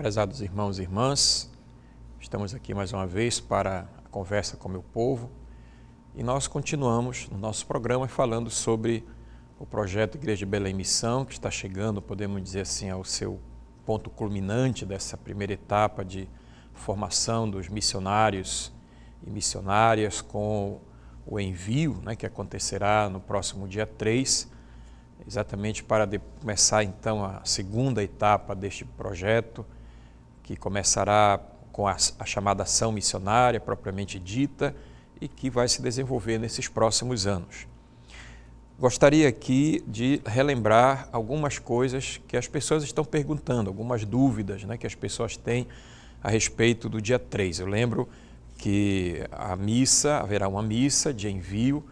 Prezados irmãos e irmãs, estamos aqui mais uma vez para a conversa com o meu povo e nós continuamos no nosso programa falando sobre o projeto Igreja de Belém Missão, que está chegando, podemos dizer assim, ao seu ponto culminante dessa primeira etapa de formação dos missionários e missionárias com o envio né, que acontecerá no próximo dia 3 exatamente para começar então a segunda etapa deste projeto que começará com a, a chamada ação missionária propriamente dita e que vai se desenvolver nesses próximos anos. Gostaria aqui de relembrar algumas coisas que as pessoas estão perguntando, algumas dúvidas né, que as pessoas têm a respeito do dia 3. Eu lembro que a missa, haverá uma missa de envio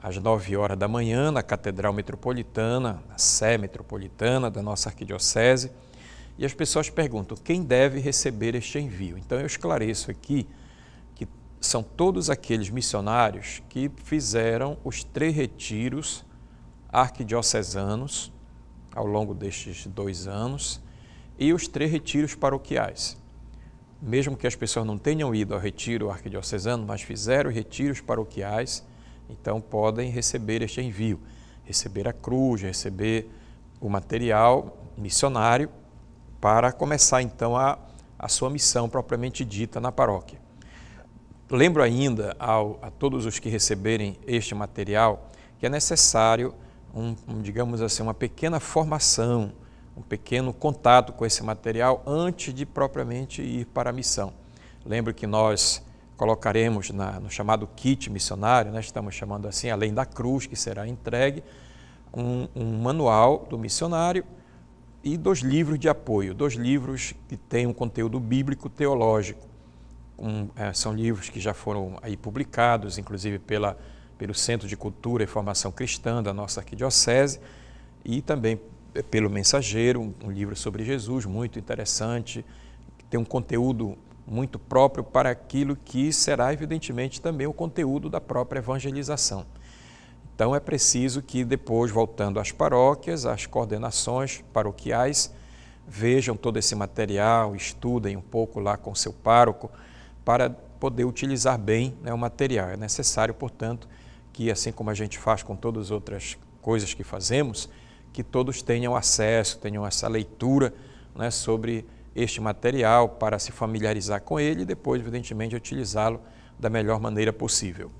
às 9 horas da manhã na Catedral Metropolitana, na Sé Metropolitana da nossa Arquidiocese e as pessoas perguntam quem deve receber este envio. Então eu esclareço aqui que são todos aqueles missionários que fizeram os três retiros arquidiocesanos ao longo destes dois anos e os três retiros paroquiais. Mesmo que as pessoas não tenham ido ao retiro arquidiocesano, mas fizeram retiros paroquiais, então podem receber este envio, receber a cruz, receber o material missionário para começar então a, a sua missão propriamente dita na paróquia. Lembro ainda ao, a todos os que receberem este material que é necessário, um, um, digamos assim, uma pequena formação, um pequeno contato com esse material antes de propriamente ir para a missão. Lembro que nós colocaremos na, no chamado kit missionário, né, estamos chamando assim, além da cruz que será entregue, um, um manual do missionário e dois livros de apoio, dois livros que têm um conteúdo bíblico teológico. Um, é, são livros que já foram aí publicados, inclusive pela, pelo Centro de Cultura e Formação Cristã da nossa arquidiocese e também pelo Mensageiro, um, um livro sobre Jesus muito interessante, que tem um conteúdo muito próprio para aquilo que será evidentemente também o conteúdo da própria evangelização. Então é preciso que depois, voltando às paróquias, às coordenações paroquiais, vejam todo esse material, estudem um pouco lá com seu pároco, para poder utilizar bem né, o material. É necessário, portanto, que assim como a gente faz com todas as outras coisas que fazemos, que todos tenham acesso, tenham essa leitura né, sobre este material para se familiarizar com ele e depois, evidentemente, utilizá-lo da melhor maneira possível.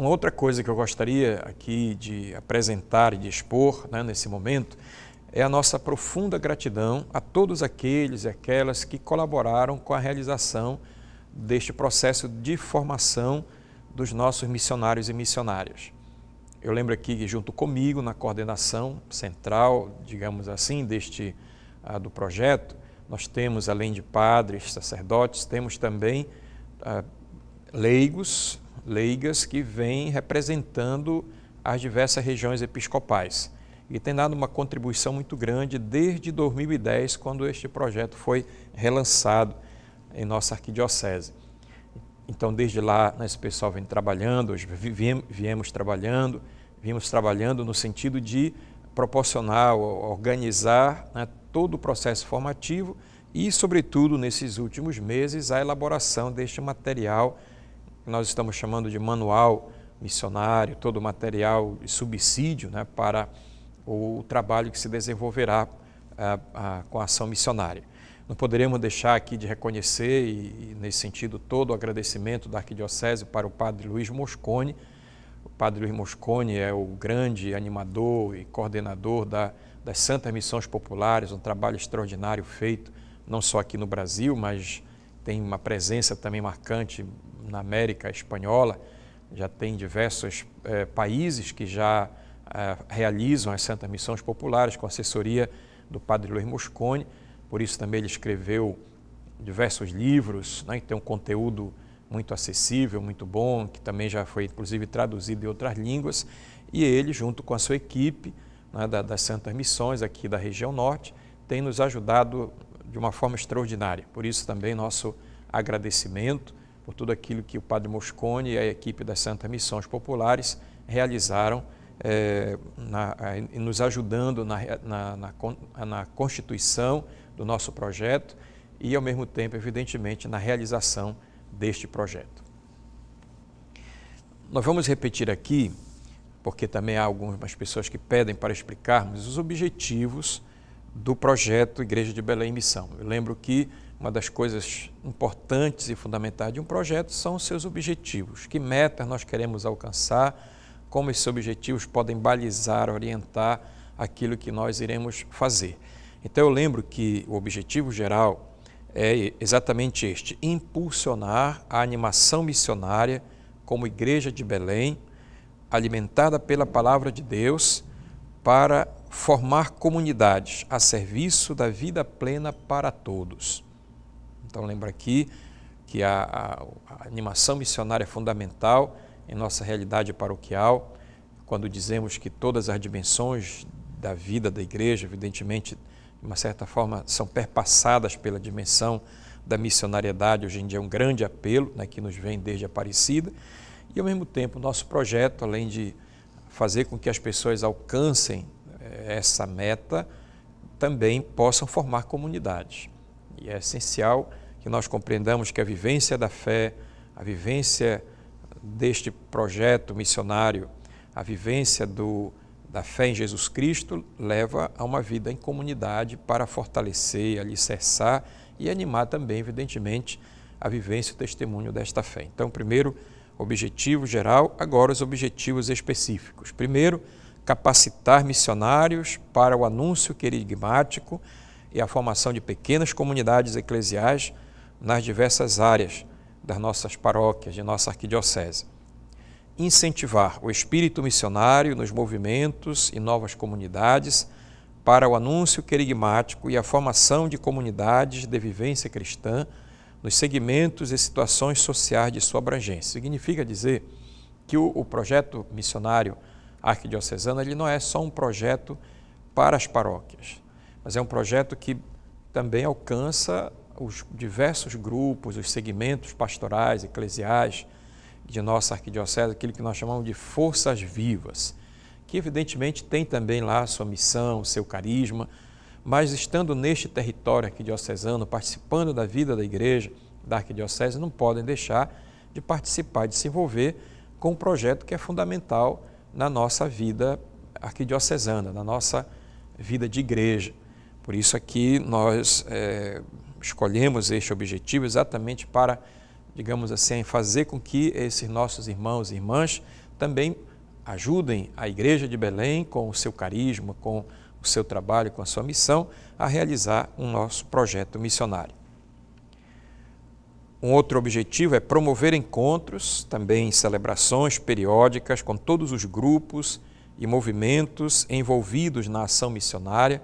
Uma outra coisa que eu gostaria aqui de apresentar e de expor né, nesse momento é a nossa profunda gratidão a todos aqueles e aquelas que colaboraram com a realização deste processo de formação dos nossos missionários e missionárias. Eu lembro aqui que junto comigo na coordenação central, digamos assim, deste ah, do projeto, nós temos além de padres, sacerdotes, temos também ah, leigos, leigas que vêm representando as diversas regiões episcopais e tem dado uma contribuição muito grande desde 2010, quando este projeto foi relançado em nossa arquidiocese. Então, desde lá, né, esse pessoal vem trabalhando, hoje viemos trabalhando, vimos trabalhando no sentido de proporcionar, organizar né, todo o processo formativo e, sobretudo, nesses últimos meses, a elaboração deste material nós estamos chamando de manual missionário, todo o material de subsídio né, para o trabalho que se desenvolverá ah, ah, com a ação missionária. Não poderemos deixar aqui de reconhecer, e, e, nesse sentido, todo o agradecimento da Arquidiocese para o Padre Luiz Moscone. O Padre Luiz Moscone é o grande animador e coordenador da, das Santas Missões Populares, um trabalho extraordinário feito não só aqui no Brasil, mas tem uma presença também marcante na América Espanhola, já tem diversos eh, países que já eh, realizam as Santas Missões Populares com assessoria do padre Luiz Moscone, por isso também ele escreveu diversos livros, né, que tem um conteúdo muito acessível, muito bom, que também já foi inclusive traduzido em outras línguas, e ele, junto com a sua equipe né, da, das Santas Missões aqui da região norte, tem nos ajudado de uma forma extraordinária. Por isso também nosso agradecimento por tudo aquilo que o Padre Moscone e a equipe das Santa Missões Populares realizaram é, na, eh, nos ajudando na, na, na constituição do nosso projeto e, ao mesmo tempo, evidentemente, na realização deste projeto. Nós vamos repetir aqui, porque também há algumas pessoas que pedem para explicarmos os objetivos do projeto Igreja de Belém Missão. Eu lembro que uma das coisas importantes e fundamentais de um projeto são os seus objetivos. Que metas nós queremos alcançar, como esses objetivos podem balizar, orientar aquilo que nós iremos fazer. Então eu lembro que o objetivo geral é exatamente este: impulsionar a animação missionária como Igreja de Belém, alimentada pela palavra de Deus, para formar comunidades a serviço da vida plena para todos. Então, lembra aqui que a, a, a animação missionária é fundamental em nossa realidade paroquial, quando dizemos que todas as dimensões da vida da igreja, evidentemente, de uma certa forma, são perpassadas pela dimensão da missionariedade, hoje em dia é um grande apelo né, que nos vem desde Aparecida, e ao mesmo tempo, nosso projeto, além de fazer com que as pessoas alcancem essa meta também possam formar comunidades. E é essencial que nós compreendamos que a vivência da fé, a vivência deste projeto missionário, a vivência do, da fé em Jesus Cristo leva a uma vida em comunidade para fortalecer, alicerçar e animar também, evidentemente, a vivência e o testemunho desta fé. Então, primeiro, objetivo geral, agora os objetivos específicos. Primeiro, capacitar missionários para o anúncio querigmático e a formação de pequenas comunidades eclesiais nas diversas áreas das nossas paróquias, de nossa arquidiocese. Incentivar o espírito missionário nos movimentos e novas comunidades para o anúncio querigmático e a formação de comunidades de vivência cristã nos segmentos e situações sociais de sua abrangência. Significa dizer que o, o projeto missionário arquidiocesana, ele não é só um projeto para as paróquias, mas é um projeto que também alcança os diversos grupos, os segmentos pastorais, eclesiais de nossa arquidiocese, aquilo que nós chamamos de forças vivas, que evidentemente tem também lá sua missão, seu carisma, mas estando neste território arquidiocesano, participando da vida da igreja, da arquidiocese, não podem deixar de participar, de se envolver com um projeto que é fundamental na nossa vida arquidiocesana, na nossa vida de igreja. Por isso aqui nós é, escolhemos este objetivo exatamente para, digamos assim, fazer com que esses nossos irmãos e irmãs também ajudem a Igreja de Belém com o seu carisma, com o seu trabalho, com a sua missão, a realizar o um nosso projeto missionário. Um outro objetivo é promover encontros, também celebrações periódicas com todos os grupos e movimentos envolvidos na ação missionária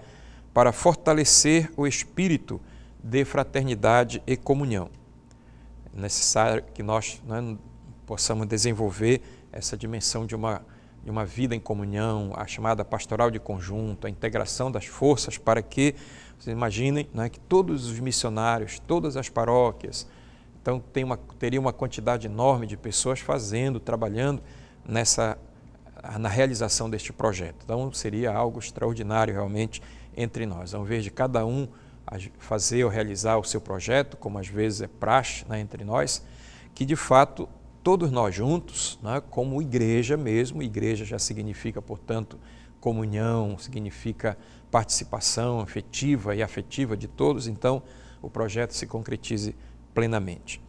para fortalecer o espírito de fraternidade e comunhão. É necessário que nós né, possamos desenvolver essa dimensão de uma, de uma vida em comunhão, a chamada pastoral de conjunto, a integração das forças para que, vocês imaginem, né, que todos os missionários, todas as paróquias, então tem uma, teria uma quantidade enorme de pessoas fazendo, trabalhando nessa na realização deste projeto. Então seria algo extraordinário realmente entre nós. Ao invés de cada um fazer ou realizar o seu projeto, como às vezes é praxe né, entre nós, que de fato todos nós juntos, né, como igreja mesmo, igreja já significa, portanto, comunhão, significa participação afetiva e afetiva de todos, então o projeto se concretize plenamente.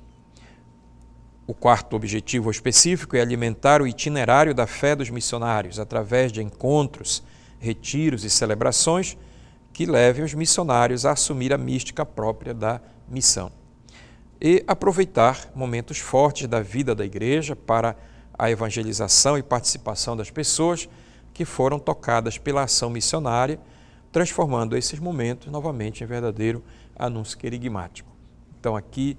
O quarto objetivo específico é alimentar o itinerário da fé dos missionários através de encontros, retiros e celebrações que levem os missionários a assumir a mística própria da missão. E aproveitar momentos fortes da vida da igreja para a evangelização e participação das pessoas que foram tocadas pela ação missionária, transformando esses momentos novamente em verdadeiro anúncio querigmático. Então, aqui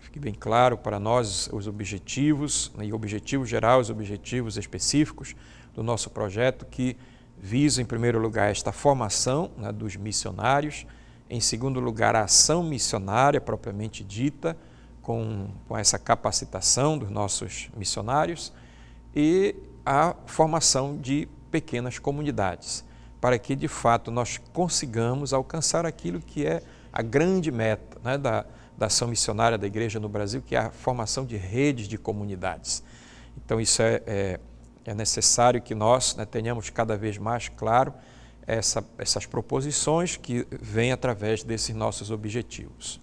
fique bem claro para nós os objetivos, né, e objetivo geral os objetivos específicos do nosso projeto, que visa, em primeiro lugar, esta formação né, dos missionários, em segundo lugar, a ação missionária propriamente dita, com, com essa capacitação dos nossos missionários, e a formação de pequenas comunidades, para que de fato nós consigamos alcançar aquilo que é a grande meta né, da, da ação missionária da igreja no Brasil, que é a formação de redes de comunidades. Então, isso é, é, é necessário que nós né, tenhamos cada vez mais claro essa, essas proposições que vêm através desses nossos objetivos.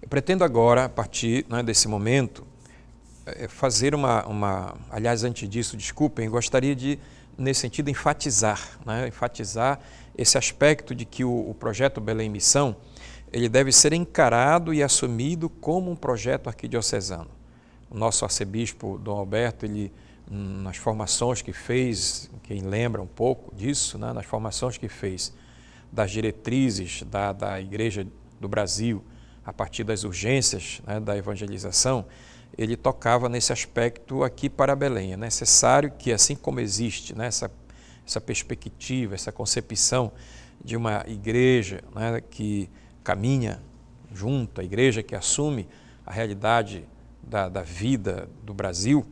Eu pretendo agora, a partir né, desse momento, é, fazer uma, uma, Aliás, antes disso, desculpem, gostaria de, nesse sentido, enfatizar né, enfatizar esse aspecto de que o, o projeto Belém Missão ele deve ser encarado e assumido como um projeto arquidiocesano. O nosso arcebispo Dom Alberto, ele nas formações que fez, quem lembra um pouco disso, né, nas formações que fez das diretrizes da, da Igreja do Brasil, a partir das urgências né, da evangelização, ele tocava nesse aspecto aqui para Belém. É necessário que, assim como existe né, essa, essa perspectiva, essa concepção de uma igreja né, que caminha junto, a igreja que assume a realidade da, da vida do Brasil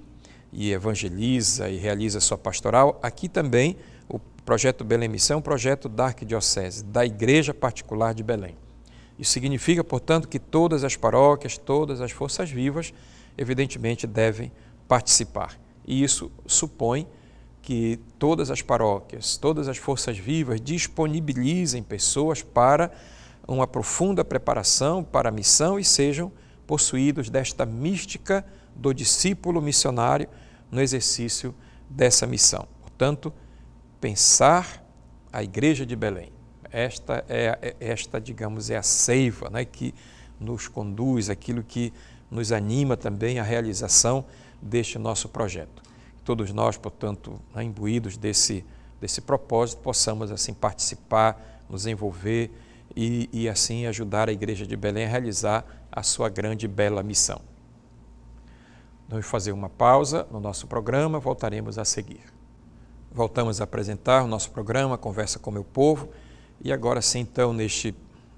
e evangeliza e realiza sua pastoral, aqui também o projeto Belém Missão é um projeto da Arquidiocese, da Igreja Particular de Belém. Isso significa, portanto, que todas as paróquias, todas as forças vivas, evidentemente, devem participar. E isso supõe que todas as paróquias, todas as forças vivas disponibilizem pessoas para uma profunda preparação para a missão e sejam possuídos desta mística do discípulo missionário no exercício dessa missão. Portanto, pensar a igreja de Belém. Esta é, é esta, digamos, é a seiva, né, que nos conduz, aquilo que nos anima também à realização deste nosso projeto. Todos nós, portanto, né, imbuídos desse desse propósito, possamos assim participar, nos envolver e, e assim ajudar a Igreja de Belém a realizar a sua grande e bela missão. Vamos fazer uma pausa no nosso programa, voltaremos a seguir. Voltamos a apresentar o nosso programa Conversa com o Meu Povo. E agora sim, então, neste,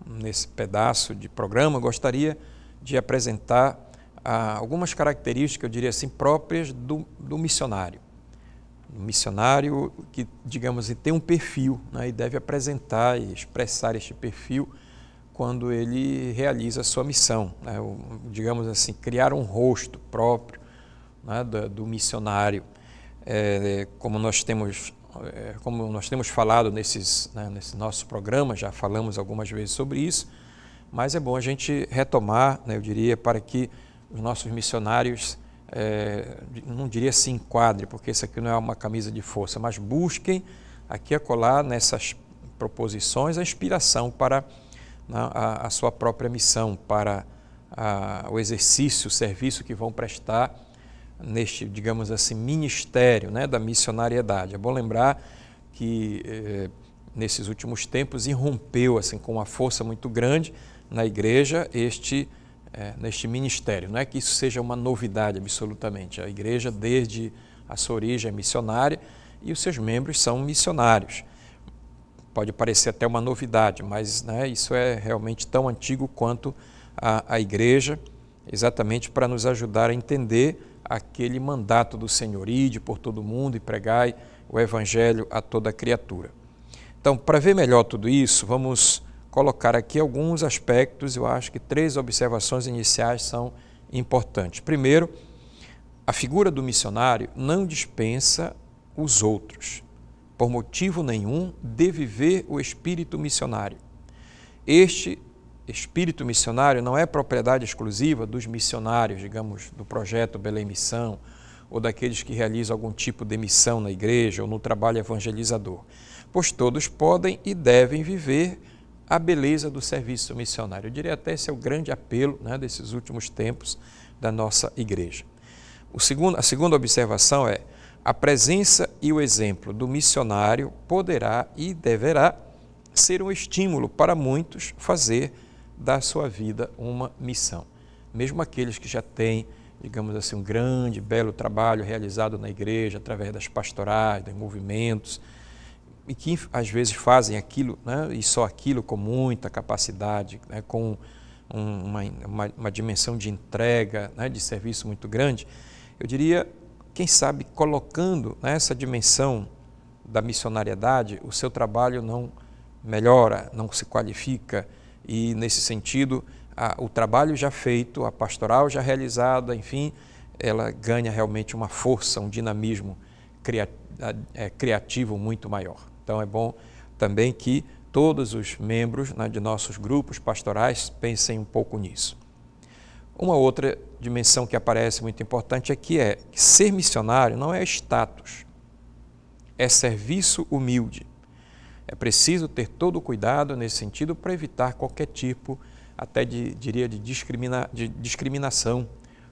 nesse pedaço de programa, gostaria de apresentar ah, algumas características, eu diria assim, próprias do, do missionário missionário que, digamos tem um perfil né, e deve apresentar e expressar este perfil quando ele realiza a sua missão. Né, digamos assim, criar um rosto próprio né, do, do, missionário. É, como, nós temos, é, como nós temos falado nesses, né, nesse nosso programa, já falamos algumas vezes sobre isso, mas é bom a gente retomar, né, eu diria, para que os nossos missionários é, não diria se enquadre, porque isso aqui não é uma camisa de força, mas busquem aqui a colar nessas proposições a inspiração para né, a, a, sua própria missão, para a, o exercício, o serviço que vão prestar neste, digamos assim, ministério né, da missionariedade. É bom lembrar que é, nesses últimos tempos irrompeu assim com uma força muito grande na igreja este é, neste ministério. Não é que isso seja uma novidade absolutamente. A igreja, desde a sua origem, é missionária e os seus membros são missionários. Pode parecer até uma novidade, mas né, isso é realmente tão antigo quanto a, a igreja, exatamente para nos ajudar a entender aquele mandato do Senhor, ide por todo mundo e pregai o Evangelho a toda criatura. Então, para ver melhor tudo isso, vamos colocar aqui alguns aspectos, eu acho que três observações iniciais são importantes. Primeiro, a figura do missionário não dispensa os outros, por motivo nenhum, de viver o espírito missionário. Este espírito missionário não é propriedade exclusiva dos missionários, digamos, do projeto Belém Missão, ou daqueles que realizam algum tipo de missão na igreja ou no trabalho evangelizador, pois todos podem e devem viver a beleza do serviço missionário. Eu diria até esse é o grande apelo né, desses últimos tempos da nossa igreja. O segundo, a segunda observação é a presença e o exemplo do missionário poderá e deverá ser um estímulo para muitos fazer da sua vida uma missão. Mesmo aqueles que já têm, digamos assim, um grande, belo trabalho realizado na igreja através das pastorais, dos movimentos, e que às vezes fazem aquilo né, e só aquilo com muita capacidade, né, com uma, uma, uma, dimensão de entrega, né, de serviço muito grande, eu diria, quem sabe, colocando né, essa dimensão da missionariedade, o seu trabalho não melhora, não se qualifica e, nesse sentido, a, o trabalho já feito, a pastoral já realizada, enfim, ela ganha realmente uma força, um dinamismo eh, criativo muito maior. Então é bom também que todos os membros né, de nossos grupos pastorais pensem um pouco nisso. Uma outra dimensão que aparece muito importante aqui é, é que ser missionário não é status, é serviço humilde. É preciso ter todo o cuidado nesse sentido para evitar qualquer tipo, até de, diria, de, discrimina, de discriminação.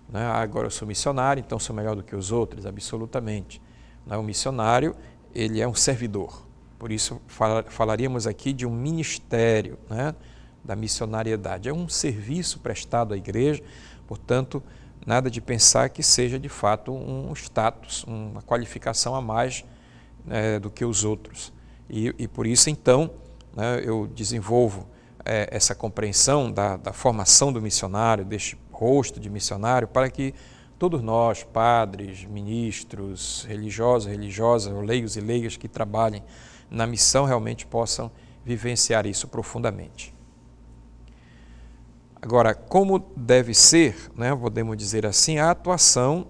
Né? Ah, agora eu sou missionário, então sou melhor do que os outros, absolutamente. Né, o missionário, ele é um servidor. Por isso, fal falaríamos aqui de um ministério né, da missionariedade. É um serviço prestado à igreja, portanto, nada de pensar que seja de fato um status, uma qualificação a mais né, do que os outros. E, e por isso, então, né, eu desenvolvo é, essa compreensão da, da formação do missionário, deste rosto de missionário, para que todos nós, padres, ministros, religiosos, religiosas, leigos e leigas que trabalhem na missão realmente possam vivenciar isso profundamente. Agora, como deve ser, né, podemos dizer assim, a atuação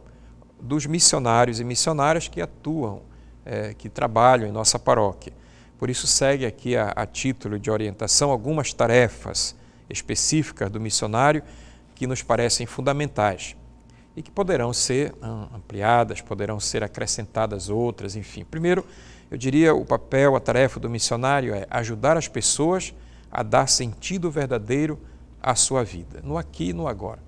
dos missionários e missionárias que atuam, é, que trabalham em nossa paróquia. Por isso, segue aqui a, a título de orientação algumas tarefas específicas do missionário que nos parecem fundamentais e que poderão ser hum, ampliadas, poderão ser acrescentadas outras, enfim. Primeiro, eu diria o papel, a tarefa do missionário é ajudar as pessoas a dar sentido verdadeiro à sua vida, no aqui e no agora.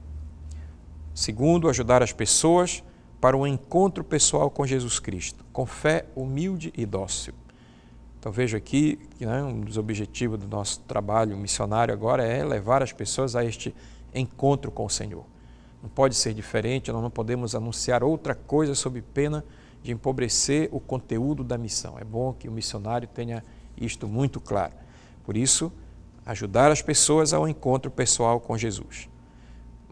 Segundo, ajudar as pessoas para um encontro pessoal com Jesus Cristo, com fé humilde e dócil. Então vejo aqui que né, um dos objetivos do nosso trabalho missionário agora é levar as pessoas a este encontro com o Senhor. Não pode ser diferente, nós não podemos anunciar outra coisa sob pena de de empobrecer o conteúdo da missão. É bom que o missionário tenha isto muito claro. Por isso, ajudar as pessoas ao encontro pessoal com Jesus.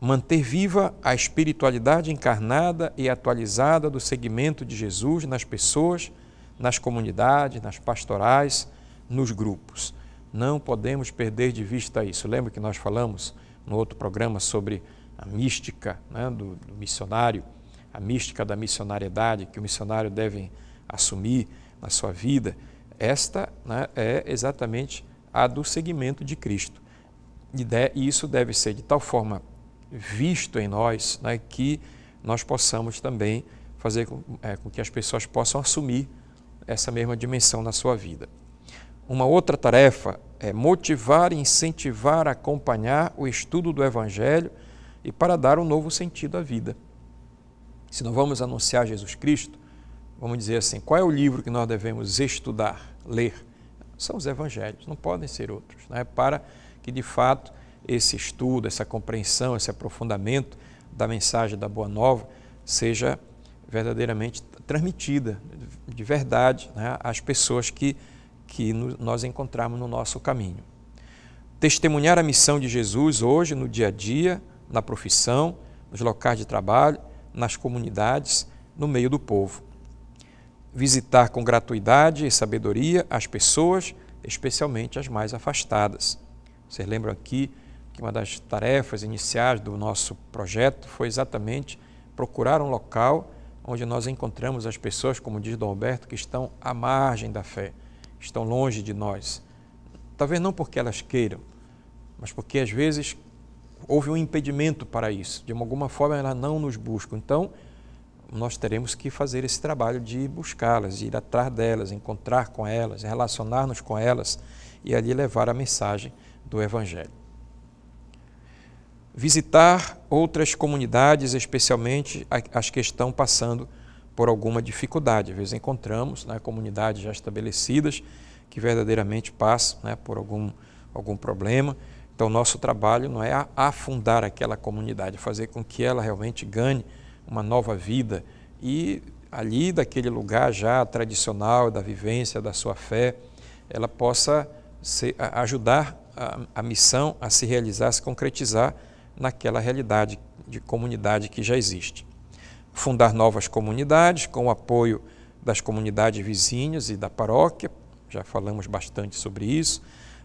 Manter viva a espiritualidade encarnada e atualizada do segmento de Jesus nas pessoas, nas comunidades, nas pastorais, nos grupos. Não podemos perder de vista isso. Lembra que nós falamos no outro programa sobre a mística né, do, do missionário? a mística da missionariedade que o missionário deve assumir na sua vida, esta né, é exatamente a do seguimento de Cristo. E, de, e isso deve ser de tal forma visto em nós né, que nós possamos também fazer com, é, com que as pessoas possam assumir essa mesma dimensão na sua vida. Uma outra tarefa é motivar, incentivar, acompanhar o estudo do Evangelho e para dar um novo sentido à vida se não vamos anunciar Jesus Cristo, vamos dizer assim, qual é o livro que nós devemos estudar, ler? São os evangelhos, não podem ser outros, né? para que de fato esse estudo, essa compreensão, esse aprofundamento da mensagem da Boa Nova seja verdadeiramente transmitida de verdade né, às pessoas que, que nós encontramos no nosso caminho. Testemunhar a missão de Jesus hoje, no dia a dia, na profissão, nos locais de trabalho, nas comunidades, no meio do povo. Visitar com gratuidade e sabedoria as pessoas, especialmente as mais afastadas. Vocês lembram aqui que uma das tarefas iniciais do nosso projeto foi exatamente procurar um local onde nós encontramos as pessoas, como diz Dom Alberto, que estão à margem da fé, estão longe de nós. Talvez não porque elas queiram, mas porque às vezes houve um impedimento para isso. De alguma forma, ela não nos busca. Então, nós teremos que fazer esse trabalho de buscá-las, ir atrás delas, encontrar com elas, relacionar-nos com elas e ali levar a mensagem do Evangelho. Visitar outras comunidades, especialmente as que estão passando por alguma dificuldade. Às vezes encontramos né, comunidades já estabelecidas que verdadeiramente passam né, por algum, algum problema então, nosso trabalho não é afundar aquela comunidade, é fazer com que ela realmente ganhe uma nova vida e ali daquele lugar já tradicional da vivência da sua fé, ela possa ser, ajudar a, a missão a se realizar, a se concretizar naquela realidade de comunidade que já existe. Fundar novas comunidades com o apoio das comunidades vizinhas e da paróquia, já falamos bastante sobre isso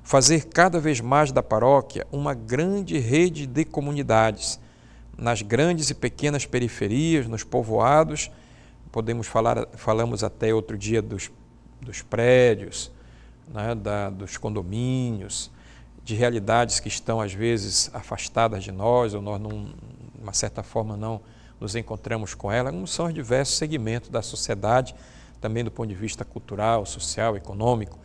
fazer cada vez mais da paróquia uma grande rede de comunidades, nas grandes e pequenas periferias, nos povoados, podemos falar, falamos até outro dia dos, dos prédios, né, da, dos condomínios, de realidades que estão às vezes afastadas de nós, ou nós, de uma certa forma, não nos encontramos com ela, como são os diversos segmentos da sociedade, também do ponto de vista cultural, social, econômico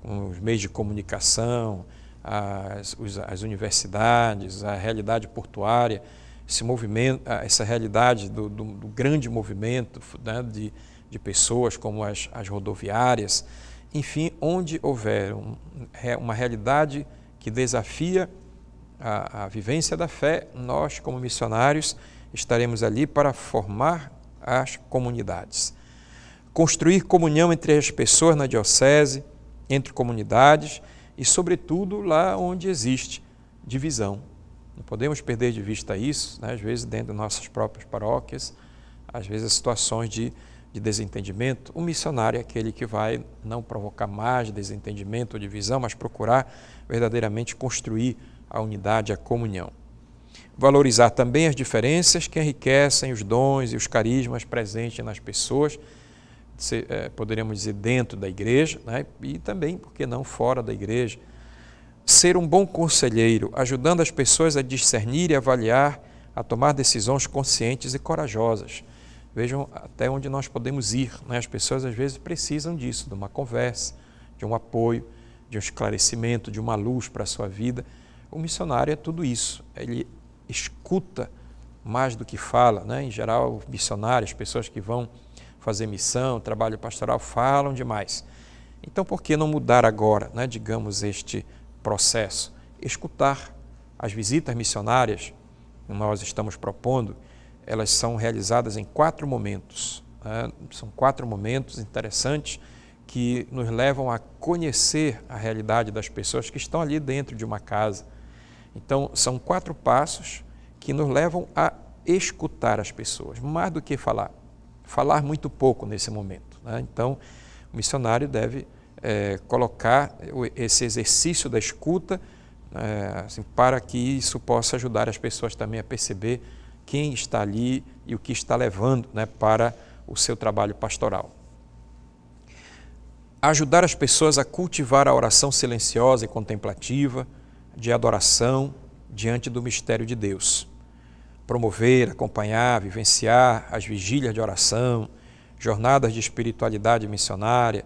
com os meios de comunicação, as, as universidades, a realidade portuária, esse movimento, ah, essa realidade do, do, do grande movimento né, de, de pessoas, como as, as rodoviárias, enfim, onde houver um, uma realidade que desafia a, a, vivência da fé, nós, como missionários, estaremos ali para formar as comunidades. Construir comunhão entre as pessoas na diocese, entre comunidades e, sobretudo, lá onde existe divisão. Não podemos perder de vista isso, né? às vezes, dentro de nossas próprias paróquias, às vezes, situações de, de desentendimento. O missionário é aquele que vai não provocar mais desentendimento ou divisão, mas procurar verdadeiramente construir a unidade, a comunhão. Valorizar também as diferenças que enriquecem os dons e os carismas presentes nas pessoas se, é, poderíamos dizer, dentro da igreja, né? e também, por que não, fora da igreja. Ser um bom conselheiro, ajudando as pessoas a discernir e avaliar, a tomar decisões conscientes e corajosas. Vejam até onde nós podemos ir. Né? As pessoas às vezes precisam disso, de uma conversa, de um apoio, de um esclarecimento, de uma luz para a sua vida. O missionário é tudo isso. Ele escuta mais do que fala. Né? Em geral, missionários, pessoas que vão fazer missão, trabalho pastoral, falam demais. Então, por que não mudar agora, né, digamos, este processo? Escutar as visitas missionárias que nós estamos propondo, elas são realizadas em quatro momentos. Né? São quatro momentos interessantes que nos levam a conhecer a realidade das pessoas que estão ali dentro de uma casa. Então, são quatro passos que nos levam a escutar as pessoas, mais do que falar, falar muito pouco nesse momento. Né? Então, o missionário deve é, colocar esse exercício da escuta é, assim, para que isso possa ajudar as pessoas também a perceber quem está ali e o que está levando né, para o seu trabalho pastoral. Ajudar as pessoas a cultivar a oração silenciosa e contemplativa, de adoração diante do mistério de Deus promover, acompanhar, vivenciar as vigílias de oração, jornadas de espiritualidade missionária,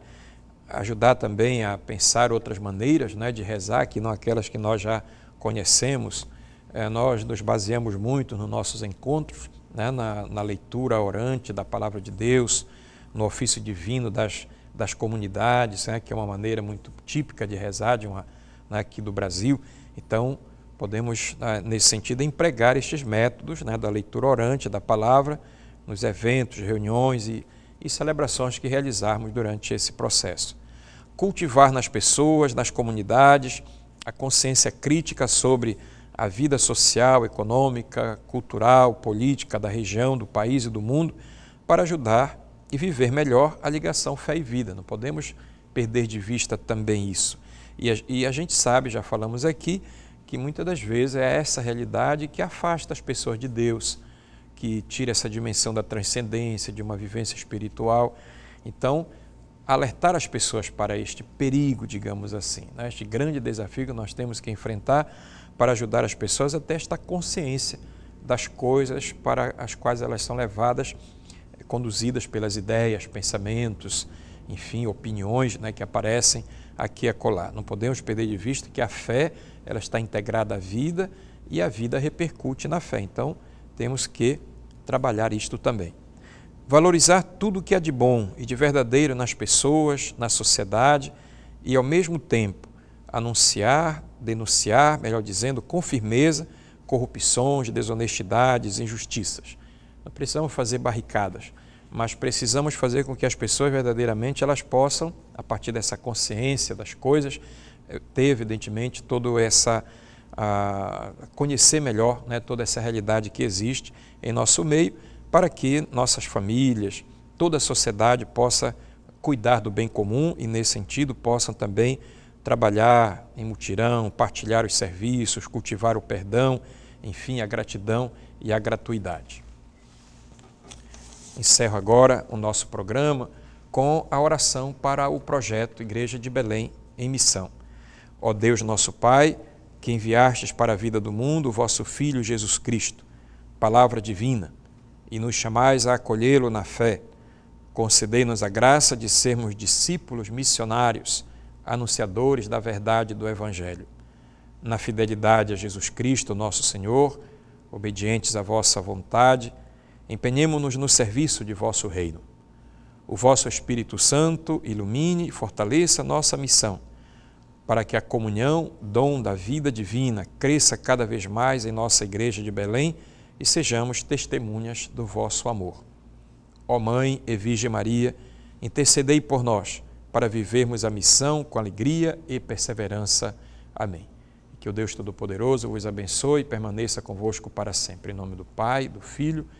ajudar também a pensar outras maneiras né, de rezar, que não aquelas que nós já conhecemos. É, nós nos baseamos muito nos nossos encontros, né, na, na, leitura orante da palavra de Deus, no ofício divino das, das comunidades, né, que é uma maneira muito típica de rezar de uma, né, aqui do Brasil. Então, podemos, né, nesse sentido, empregar estes métodos né, da leitura orante, da palavra, nos eventos, reuniões e, e celebrações que realizarmos durante esse processo. Cultivar nas pessoas, nas comunidades, a consciência crítica sobre a vida social, econômica, cultural, política da região, do país e do mundo, para ajudar e viver melhor a ligação fé e vida. Não podemos perder de vista também isso. E a, e a gente sabe, já falamos aqui, que muitas das vezes é essa realidade que afasta as pessoas de Deus, que tira essa dimensão da transcendência, de uma vivência espiritual. Então, alertar as pessoas para este perigo, digamos assim, né? este grande desafio que nós temos que enfrentar para ajudar as pessoas a ter esta consciência das coisas para as quais elas são levadas, conduzidas pelas ideias, pensamentos, enfim, opiniões né, que aparecem aqui e é acolá. Não podemos perder de vista que a fé ela está integrada à vida e a vida repercute na fé. Então, temos que trabalhar isto também. Valorizar tudo o que há de bom e de verdadeiro nas pessoas, na sociedade e, ao mesmo tempo, anunciar, denunciar, melhor dizendo, com firmeza, corrupções, desonestidades, injustiças. Não precisamos fazer barricadas, mas precisamos fazer com que as pessoas verdadeiramente elas possam, a partir dessa consciência das coisas, eh, ter evidentemente todo essa a, conhecer melhor né, toda essa realidade que existe em nosso meio, para que nossas famílias, toda a sociedade possa cuidar do bem comum e nesse sentido possam também trabalhar em mutirão, partilhar os serviços, cultivar o perdão, enfim, a gratidão e a gratuidade encerro agora o nosso programa com a oração para o projeto Igreja de Belém em Missão. Ó Deus nosso Pai, que enviastes para a vida do mundo o vosso Filho Jesus Cristo, palavra divina, e nos chamais a acolhê-lo na fé, concedei-nos a graça de sermos discípulos missionários, anunciadores da verdade do Evangelho. Na fidelidade a Jesus Cristo, nosso Senhor, obedientes à vossa vontade, empenhemos nos no serviço de vosso reino. O vosso Espírito Santo ilumine e fortaleça nossa missão, para que a comunhão, dom da vida divina, cresça cada vez mais em nossa Igreja de Belém e sejamos testemunhas do vosso amor. Ó Mãe e Virgem Maria, intercedei por nós, para vivermos a missão com alegria e perseverança. Amém. Que o Deus Todo-Poderoso vos abençoe e permaneça convosco para sempre. Em nome do Pai, do Filho e